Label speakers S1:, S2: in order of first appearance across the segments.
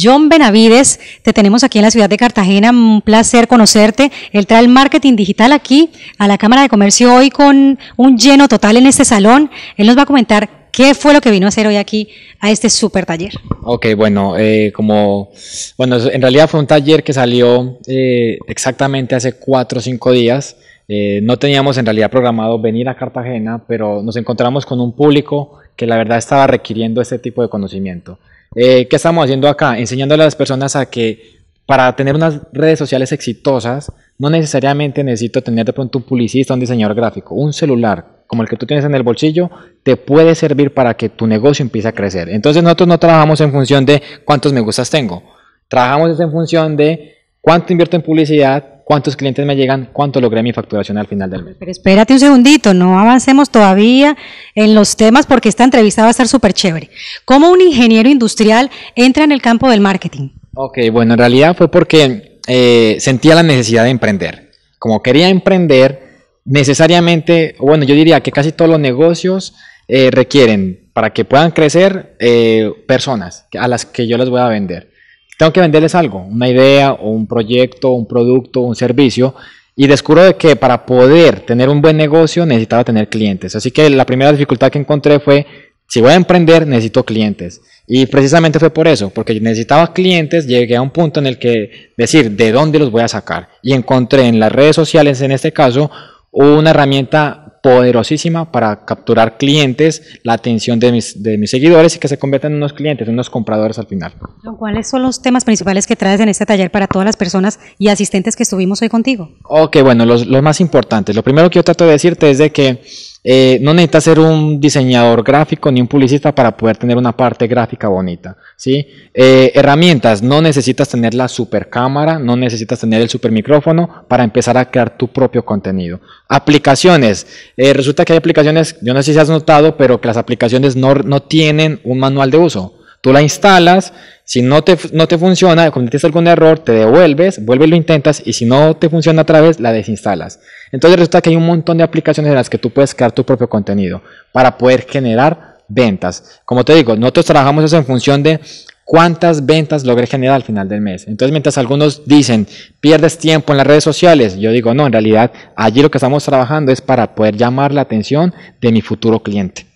S1: John Benavides, te tenemos aquí en la ciudad de Cartagena, un placer conocerte. Él trae el marketing digital aquí a la Cámara de Comercio hoy con un lleno total en este salón. Él nos va a comentar qué fue lo que vino a hacer hoy aquí a este super taller.
S2: Ok, bueno, eh, como, bueno, en realidad fue un taller que salió eh, exactamente hace cuatro o cinco días. Eh, no teníamos en realidad programado venir a Cartagena, pero nos encontramos con un público que la verdad estaba requiriendo este tipo de conocimiento. Eh, ¿Qué estamos haciendo acá? Enseñándole a las personas a que para tener unas redes sociales exitosas, no necesariamente necesito tener de pronto un publicista, un diseñador gráfico, un celular como el que tú tienes en el bolsillo, te puede servir para que tu negocio empiece a crecer. Entonces nosotros no trabajamos en función de cuántos me gustas tengo, trabajamos en función de cuánto invierto en publicidad, cuántos clientes me llegan, cuánto logré mi facturación al final del mes. Pero
S1: espérate un segundito, no avancemos todavía en los temas porque esta entrevista va a estar súper chévere. ¿Cómo un ingeniero industrial entra en el campo del marketing?
S2: Ok, bueno, en realidad fue porque eh, sentía la necesidad de emprender. Como quería emprender, necesariamente, bueno, yo diría que casi todos los negocios eh, requieren, para que puedan crecer, eh, personas a las que yo les voy a vender tengo que venderles algo, una idea o un proyecto, un producto, un servicio. Y descubro de que para poder tener un buen negocio necesitaba tener clientes. Así que la primera dificultad que encontré fue, si voy a emprender necesito clientes. Y precisamente fue por eso, porque necesitaba clientes, llegué a un punto en el que decir de dónde los voy a sacar. Y encontré en las redes sociales, en este caso, una herramienta poderosísima para capturar clientes, la atención de mis, seguidores y que se conviertan en unos clientes, en unos compradores al final.
S1: ¿Cuáles son los temas principales que traes en este taller para todas las personas y asistentes que estuvimos hoy contigo?
S2: Ok, bueno, los, más importantes. Lo primero que yo trato de decirte es de que eh, no necesitas ser un diseñador gráfico ni un publicista para poder tener una parte gráfica bonita. ¿sí? Eh, herramientas, no necesitas tener la supercámara, no necesitas tener el super micrófono para empezar a crear tu propio contenido. Aplicaciones, eh, resulta que hay aplicaciones, yo no sé si has notado, pero que las aplicaciones no, tienen un manual de uso. Tú la instalas, si no te, no te funciona, cometiste algún error, te devuelves, vuelves lo intentas y si no te funciona otra vez, la desinstalas. Entonces resulta que hay un montón de aplicaciones en las que tú puedes crear tu propio contenido para poder generar ventas. Como te digo, nosotros trabajamos eso en función de cuántas ventas logré generar al final del mes. Entonces, mientras algunos dicen, pierdes tiempo en las redes sociales, yo digo, no, en realidad allí lo que estamos trabajando es para poder llamar la atención de mi futuro cliente.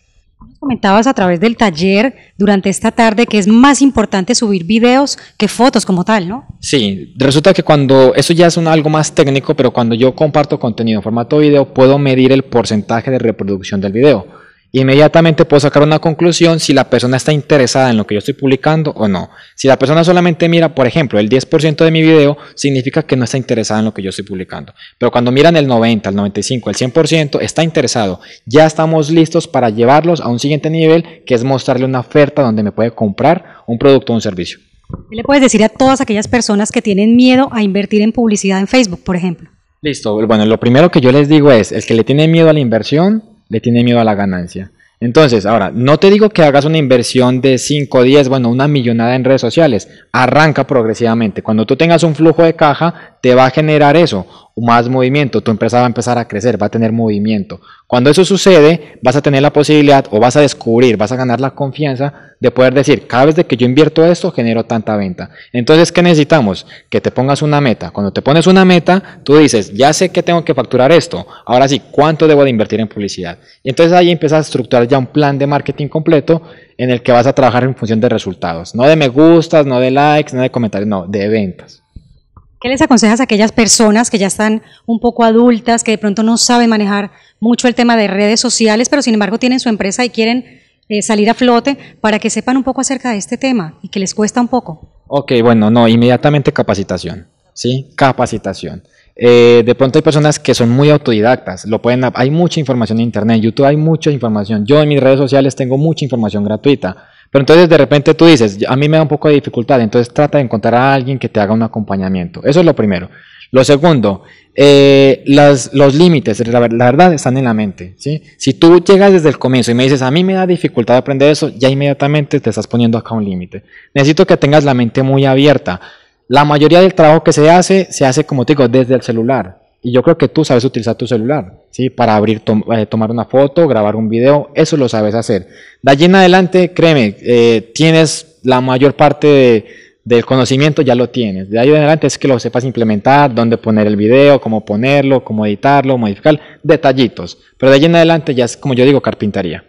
S1: Comentabas a través del taller durante esta tarde que es más importante subir videos que fotos como tal, ¿no?
S2: Sí, resulta que cuando, eso ya es algo más técnico, pero cuando yo comparto contenido en formato video, puedo medir el porcentaje de reproducción del video Inmediatamente puedo sacar una conclusión si la persona está interesada en lo que yo estoy publicando o no. Si la persona solamente mira, por ejemplo, el 10% de mi video, significa que no está interesada en lo que yo estoy publicando. Pero cuando miran el 90, el 95, el 100%, está interesado. Ya estamos listos para llevarlos a un siguiente nivel, que es mostrarle una oferta donde me puede comprar un producto o un servicio.
S1: ¿Qué le puedes decir a todas aquellas personas que tienen miedo a invertir en publicidad en Facebook, por ejemplo?
S2: Listo, bueno, lo primero que yo les digo es, el que le tiene miedo a la inversión, le tiene miedo a la ganancia. Entonces, ahora, no te digo que hagas una inversión de 5, 10, bueno, una millonada en redes sociales. Arranca progresivamente. Cuando tú tengas un flujo de caja, te va a generar eso, más movimiento, tu empresa va a empezar a crecer, va a tener movimiento. Cuando eso sucede, vas a tener la posibilidad o vas a descubrir, vas a ganar la confianza de poder decir, cada vez de que yo invierto esto, genero tanta venta. Entonces, ¿qué necesitamos? Que te pongas una meta. Cuando te pones una meta, tú dices, ya sé que tengo que facturar esto, ahora sí, ¿cuánto debo de invertir en publicidad? Y entonces ahí empiezas a estructurar ya un plan de marketing completo en el que vas a trabajar en función de resultados, no de me gustas, no de likes, no de comentarios, no, de ventas.
S1: ¿Qué les aconsejas a aquellas personas que ya están un poco adultas, que de pronto no saben manejar mucho el tema de redes sociales, pero sin embargo tienen su empresa y quieren eh, salir a flote para que sepan un poco acerca de este tema y que les cuesta un poco?
S2: Ok, bueno, no, inmediatamente capacitación, ¿sí? Capacitación. Eh, de pronto hay personas que son muy autodidactas, lo pueden, hay mucha información en internet, en YouTube hay mucha información, yo en mis redes sociales tengo mucha información gratuita, pero entonces de repente tú dices, a mí me da un poco de dificultad, entonces trata de encontrar a alguien que te haga un acompañamiento. Eso es lo primero. Lo segundo, eh, los límites, la, verdad, están en la mente. Si tú llegas desde el comienzo y me dices, a mí me da dificultad aprender eso, ya inmediatamente te estás poniendo acá un límite. Necesito que tengas la mente muy abierta. La mayoría del trabajo que se hace, se hace, como te digo, desde el celular. Y yo creo que tú sabes utilizar tu celular, ¿sí? Para abrir, eh, tomar una foto, grabar un video, eso lo sabes hacer. De allí en adelante, créeme, eh, tienes la mayor parte del conocimiento, ya lo tienes. De ahí en adelante es que lo sepas implementar, dónde poner el video, cómo ponerlo, cómo editarlo, modificar, detallitos. Pero de allí en adelante ya es, como yo digo, carpintería.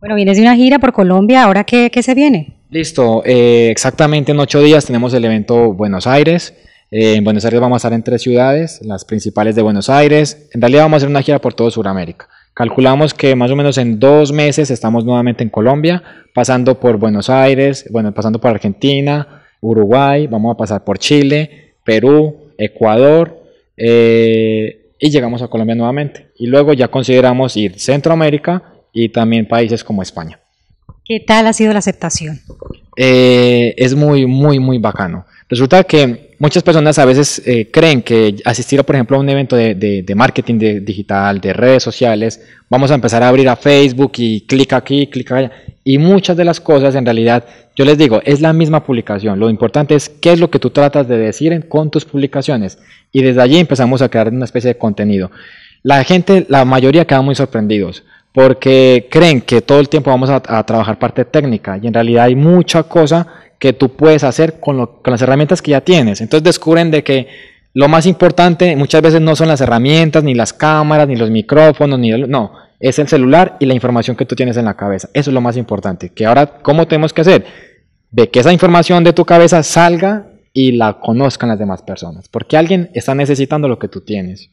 S1: Bueno, vienes de una gira por Colombia, ¿ahora qué, se viene?
S2: Listo, eh, exactamente en ocho días tenemos el evento Buenos Aires. Eh, en Buenos Aires vamos a estar en tres ciudades, las principales de Buenos Aires. En realidad vamos a hacer una gira por todo Sudamérica. Calculamos que más o menos en dos meses estamos nuevamente en Colombia, pasando por Buenos Aires, bueno, pasando por Argentina, Uruguay, vamos a pasar por Chile, Perú, Ecuador, eh, y llegamos a Colombia nuevamente. Y luego ya consideramos ir Centroamérica y también países como España.
S1: ¿Qué tal ha sido la aceptación?
S2: Eh, es muy, muy, muy bacano. Resulta que Muchas personas a veces eh, creen que asistir, por ejemplo, a un evento de, marketing digital, de redes sociales, vamos a empezar a abrir a Facebook y clic aquí, clic allá. Y muchas de las cosas, en realidad, yo les digo, es la misma publicación. Lo importante es qué es lo que tú tratas de decir en, con tus publicaciones. Y desde allí empezamos a crear una especie de contenido. La gente, la mayoría, queda muy sorprendidos porque creen que todo el tiempo vamos a trabajar parte técnica y en realidad hay mucha cosa que tú puedes hacer con, las herramientas que ya tienes. Entonces descubren de que lo más importante muchas veces no son las herramientas, ni las cámaras, ni los micrófonos, ni no, es el celular y la información que tú tienes en la cabeza. Eso es lo más importante. Que ahora, ¿cómo tenemos que hacer? De que esa información de tu cabeza salga y la conozcan las demás personas, porque alguien está necesitando lo que tú tienes.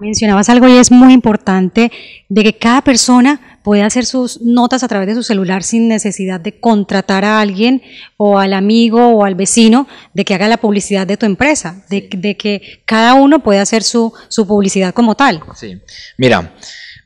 S1: Mencionabas algo y es muy importante de que cada persona puede hacer sus notas a través de su celular sin necesidad de contratar a alguien o al amigo o al vecino de que haga la publicidad de tu empresa, de, que cada uno puede hacer su, su publicidad como tal.
S2: Sí, mira.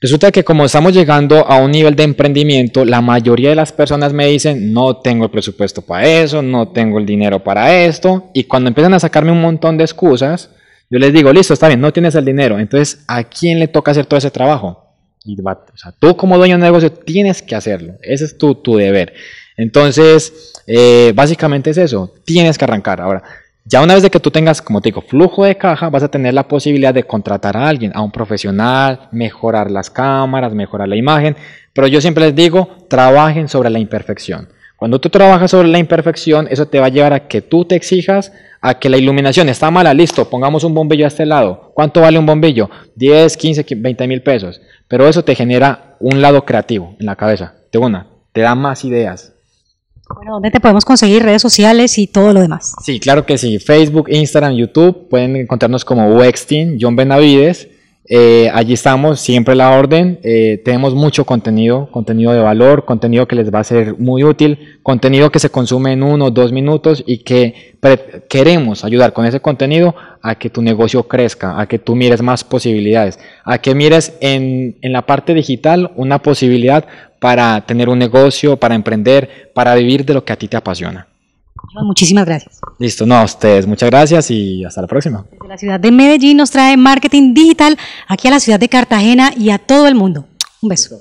S2: Resulta que como estamos llegando a un nivel de emprendimiento, la mayoría de las personas me dicen, no tengo el presupuesto para eso, no tengo el dinero para esto, y cuando empiezan a sacarme un montón de excusas, yo les digo, listo, está bien, no tienes el dinero, entonces, ¿a quién le toca hacer todo ese trabajo? Y o sea, tú como dueño de negocio tienes que hacerlo. Ese es tu, deber. Entonces, eh, básicamente es eso. Tienes que arrancar. Ahora, ya una vez de que tú tengas, como te digo, flujo de caja, vas a tener la posibilidad de contratar a alguien, a un profesional, mejorar las cámaras, mejorar la imagen. Pero yo siempre les digo, trabajen sobre la imperfección. Cuando tú trabajas sobre la imperfección, eso te va a llevar a que tú te exijas a que la iluminación está mala, listo, pongamos un bombillo a este lado. ¿Cuánto vale un bombillo? 10, 15, 20 mil pesos. Pero eso te genera un lado creativo en la cabeza, te una, te da más ideas.
S1: Bueno, ¿dónde te podemos conseguir redes sociales y todo lo demás?
S2: Sí, claro que sí. Facebook, Instagram, YouTube, pueden encontrarnos como Wextin, John Benavides. Eh, allí estamos, siempre la orden. Eh, tenemos mucho contenido, contenido de valor, contenido que les va a ser muy útil, contenido que se consume en uno o dos minutos y que queremos ayudar con ese contenido a que tu negocio crezca, a que tú mires más posibilidades, a que mires en la parte digital una posibilidad para tener un negocio, para emprender, para vivir de lo que a ti te apasiona.
S1: Muchísimas gracias.
S2: Listo, no, a ustedes muchas gracias y hasta la próxima.
S1: la ciudad de Medellín nos trae marketing digital aquí a la ciudad de Cartagena y a todo el mundo. Un beso.